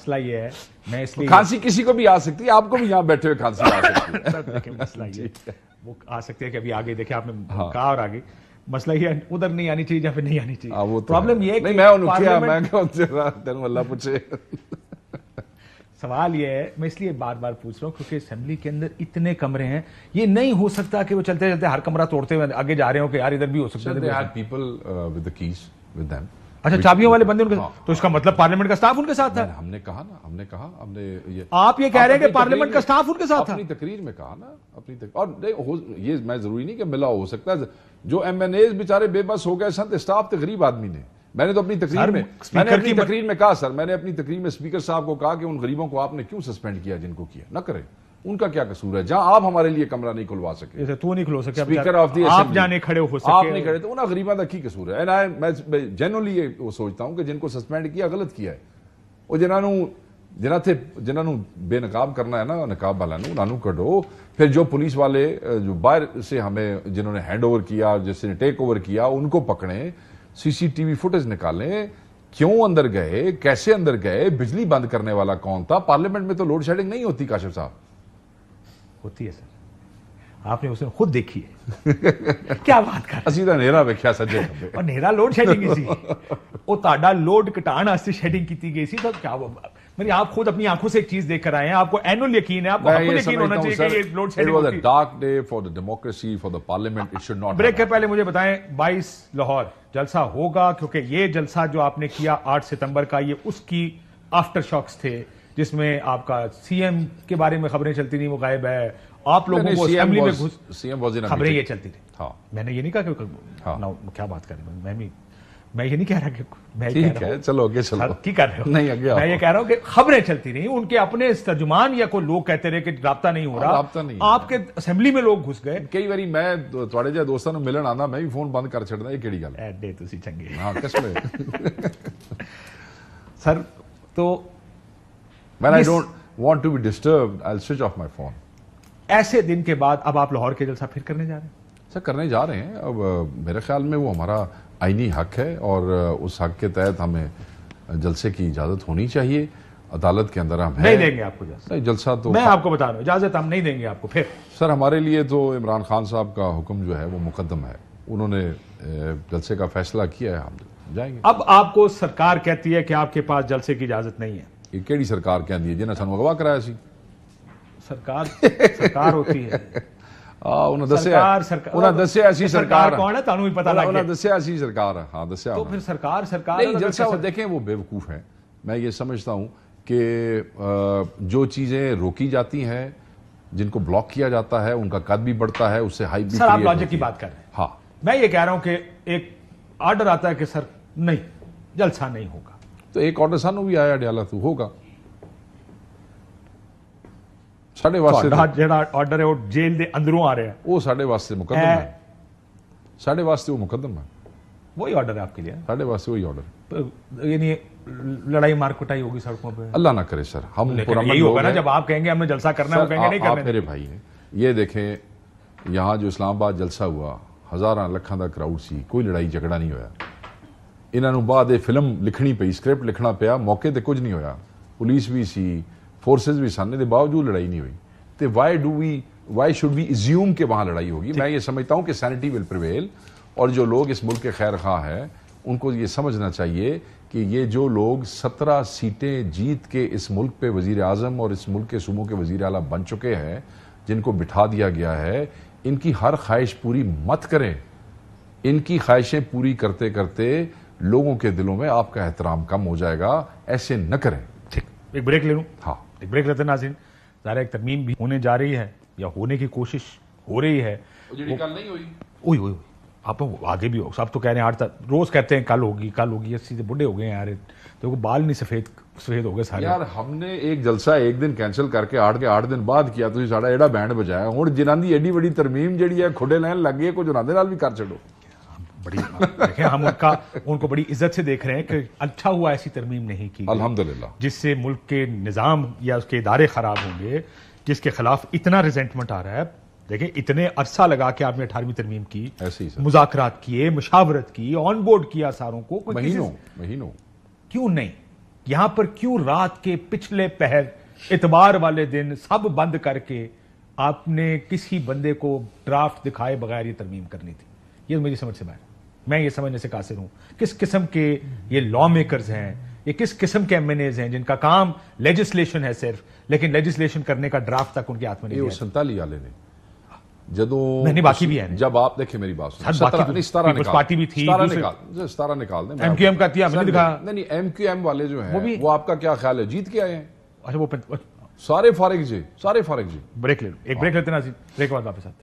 मसला ये है मैं इसलिए खांसी किसी को भी आ सकती है आपको भी यहाँ बैठे हुए खांसी आ सकती है मसला ये वो आ सकती है कि अभी आगे देखे आपने हाँ। कहा और आगे मसला ये उधर नहीं आनी चाहिए या फिर नहीं आनी चाहिए आ, हाँ, वो तो प्रॉब्लम ये नहीं मैं उनके मैं तेरे अल्लाह पूछे सवाल ये है मैं इसलिए बार बार पूछ रहा हूँ क्योंकि असेंबली के अंदर इतने कमरे हैं ये नहीं हो सकता कि वो चलते चलते हर कमरा तोड़ते हुए आगे जा रहे हो कि यार इधर भी हो सकता है people with the keys them अच्छा चाबियों वाले बंदे उनके हाँ, तो इसका मतलब पार्लियामेंट का स्टाफ उनके साथ था हमने कहा ना हमने कहा हमने ये आप ये कह रहे हैं कि पार्लियामेंट का स्टाफ उनके साथ था अपनी तकरीर में कहा ना अपनी तक, और ये मैं जरूरी नहीं कि मिला हो सकता है जो एम एन एज बेचारे बेबस हो गए सन स्टाफ तो गरीब आदमी ने मैंने तो अपनी तकरीर में मैंने अपनी तकरीर में कहा सर मैंने अपनी तकरीर में स्पीकर साहब को कहा कि उन गरीबों को आपने क्यों सस्पेंड किया जिनको किया ना करें उनका क्या कसूर है जहां आप हमारे लिए कमरा नहीं खुलवा सके तू नहीं खुलवा सके स्पीकर ऑफ दी आप जाने खड़े हो सके आप नहीं खड़े तो उन गरीबा का की कसूर है एंड आई मैं जनरली ये वो सोचता हूं कि जिनको सस्पेंड किया गलत किया है ਉਹ ਜਿਨ੍ਹਾਂ ਨੂੰ थे ਤੇ बेनकाब करना है ना नकाब वाला ਨਕਾਬ ਵਾਲਾ ਨੂੰ ਉਹਨਾਂ ਨੂੰ ਕੱਢੋ ਫਿਰ ਜੋ ਪੁਲਿਸ ਵਾਲੇ ਜੋ ਬਾਹਰ ਸੇ ਹਮੇ ਜਿਨ੍ਹਾਂ ਨੇ ਹੈਂਡਓਵਰ ओवर किया उनको पकड़े सीसीटीवी फुटेज निकालें क्यों अंदर गए कैसे अंदर गए बिजली बंद करने वाला कौन था पार्लियामेंट में तो लोड शेडिंग नहीं होती काशिफ साहब होती है सर आपने उसने खुद देखी है क्या बात कर ਅਸੀਂ ਤਾਂ ਨੇਰਾ ਵੇਖਿਆ ਸੱਜੇ ਖੱਬੇ ਉਹ ਨੇਰਾ ਲੋਡ ਸ਼ੈਡਿੰਗ ਸੀ ਉਹ ਤੁਹਾਡਾ ਲੋਡ ਘਟਾਉਣ ਵਾਸਤੇ ਸ਼ੈਡਿੰਗ ਕੀਤੀ ਗਈ ਸੀ ਤਾਂ ਕਿਆ मेरी आप खुद अपनी आंखों से एक चीज देख कर आए हैं आपको एनुअल यकीन है आपको आपको यकीन होना चाहिए कि ये लोड शेडिंग होती है dark day for the democracy for the parliament it should not break के पहले मुझे बताएं 22 लाहौर जलसा होगा क्योंकि ये जलसा जो आपने किया 8 सितंबर का ये उसकी आफ्टर शॉक्स थे जिसमें आपका सीएम के बारे में खबरें चलती रही वो गायब है आप लोगों को असेंबली में घुस सीएम खबरें ये चलती थी हाँ मैंने ये नहीं कहा कि हाँ। ना क्या बात कर रहे हैं मैं भी मैं ये नहीं कह रहा कि मैं ठीक है चलो आगे चलो हाँ, की कर रहे हो नहीं आगे मैं ये कह रहा हूँ कि खबरें चलती रही उनके अपने तर्जुमान या कोई लोग कहते रहे कि रबता हाँ, नहीं हो रहा रबता नहीं आपके असेंबली में लोग घुस गए कई बार मैं थोड़े ਜਿਹੇ दोस्तों ਨੂੰ ਮਿਲਣ ਆਂਦਾ ਮੈਂ ਵੀ ਫੋਨ ਬੰਦ ਕਰ ਛੱਡਦਾ ਇਹ ਕਿਹੜੀ ਗੱਲ ਐਡੇ तो When I don't want to be disturbed, I'll switch off my phone. ऐसे दिन के बाद अब आप लाहौर के जलसा फिर करने जा रहे हैं सर करने जा रहे हैं अब मेरे ख्याल में वो हमारा आईनी हक है और उस हक के तहत हमें जलसे की इजाज़त होनी चाहिए अदालत के अंदर हम नहीं देंगे आपको नहीं जलसा तो मैं आपको बता रहा हूँ इजाज़त हम नहीं देंगे आपको फिर सर हमारे लिए तो इमरान खान साहब का हुक्म जो है वो मुकदम है उन्होंने जलसे का फैसला किया है हम जाएंगे अब आपको सरकार कहती है कि आपके पास जलसे की इजाज़त नहीं है ਇਹ ਕਿਹੜੀ ਸਰਕਾਰ ਕਹਿੰਦੀ ਹੈ ਜਿਹਨੇ ਸਾਨੂੰ ਅਗਵਾ ਕਰਾਇਆ ਸੀ ਸਰਕਾਰ ਸਰਕਾਰ ਹੁੰਦੀ ਹੈ ਆ ਉਹਨਾਂ ਦੱਸਿਆ ਉਹਨਾਂ ਦੱਸਿਆ ਸੀ ਸਰਕਾਰ ਕੌਣ ਹੈ ਤੁਹਾਨੂੰ ਵੀ ਪਤਾ ਲੱਗ ਗਿਆ ਉਹਨਾਂ ਦੱਸਿਆ ਸੀ ਸਰਕਾਰ ਹਾਂ ਦੱਸਿਆ ਤਾਂ ਫਿਰ ਸਰਕਾਰ ਸਰਕਾਰ वो बेवकूफ़ है मैं ये समझता हूँ कि जो चीज़ें रोकी जाती है जिनको ब्लॉक किया जाता है उनका कद भी बढ़ता है उससे हाई भी सर आप लॉजिक की बात कर रहे हैं हाँ मैं ये कह रहा हूँ कि एक आर्डर आता है कि सर नहीं जलसा नहीं होगा ਤੇ तो ਇਹ तो- वही ऑर्डर है आपके लिए साढ़े पास वही ऑर्डर लड़ाई मार कुटाई होगी सड़कों अल्लाह ना करे सर हम होगा ना जब आप कहेंगे हमने जलसा करना है नहीं करना मेरे भाई ये देखें यहाँ जो इस्लामाबाद जलसा हुआ हज़ारा लखा का क्राउड सी कोई लड़ाई झगड़ा नहीं होया इन्हों बाद फिल्म लिखनी पी स्क्रिप्ट लिखना पाया मौके पर कुछ नहीं होया पुलिस भी सी फोर्स भी सन के बावजूद लड़ाई नहीं हुई तो why do we why should we assume के वहाँ लड़ाई होगी मैं ये समझता हूँ कि सैनिटी विल प्रिवेल और जो लोग इस मुल्क के खैर खा है उनको ये समझना चाहिए कि ये जो लोग सत्रह सीटें जीत के इस मुल्क पे वजीर अजम और इस मुल्क के सूबों के वजीर अला बन चुके हैं जिनको बिठा दिया गया है इनकी हर ख्वाहिश पूरी मत करें इनकी ख्वाहिशें पूरी करते करते लोगों के दिलों में आपका एहतराम कम हो जाएगा ऐसे न करें ठीक एक ब्रेक ले लूँ हाँ एक ब्रेक लेते नाजिन ज़्यादा एक तरमीम भी होने जा रही है या होने की कोशिश हो रही है नहीं हुई आप तो आगे भी हो सब तो कह रहे हैं आठ तक रोज कहते हैं कल होगी कल होगी अस्सी से बुढ़े हो गए यार तो बाल नहीं सफेद सफेद हो गए सारे यार हमने एक जलसा एक दिन कैंसिल करके आठ के आठ दिन बाद किया तो साड़ा एड़ा बैंड बजाया ਹੁਣ ਜਿਨ੍ਹਾਂ एडी बड़ी तरमीम जी है खुडे लैन लग गए कुछ ਕੁਝ भी कर छोड़ो बड़ी देखें हम उनका उनको बड़ी इज्जत से देख रहे हैं कि अच्छा हुआ ऐसी तरमीम नहीं की अल्हम्दुलिल्लाह जिससे मुल्क के निज़ाम या उसके इदारे ख़राब होंगे जिसके खिलाफ इतना रिजेंटमेंट आ रहा है देखें इतने अरसा लगा के आपने अठारहवीं तरमीम की मुजाकर किए मुशावरत की ऑन बोर्ड किया सारों को महीनों महीनों क्यों नहीं यहाँ पर क्यों रात के पिछले पहर इतवार वाले दिन सब बंद करके आपने किसी बंदे को ड्राफ्ट दिखाए बगैर ये तरमीम करनी थी ये मेरी समझ से बाहर मैं ये समझने से कासिर हूं किस किस्म के ये लॉ मेकर्स हैं ये किस किस्म के एम हैं जिनका काम लेजिस्लेशन है सिर्फ लेकिन लेजिस्लेशन करने का ड्राफ्ट तक उनके हाथ में नहीं संताली वाले ने जो बाकी भी है जब आप देखे मेरी बात पार्टी तो भी थी सतारा निकाल 17 निकाल दें एमक्यूएम का थी दिखा नहीं नहीं एमक्यूएम वाले जो है वो भी वो आपका क्या ख्याल है जीत के आए हैं अच्छा वो सारे फारिक जी सारे फारिक जी ब्रेक ले लो एक ब्रेक हाँ। लेते ना ब्रेक बाद वापस आते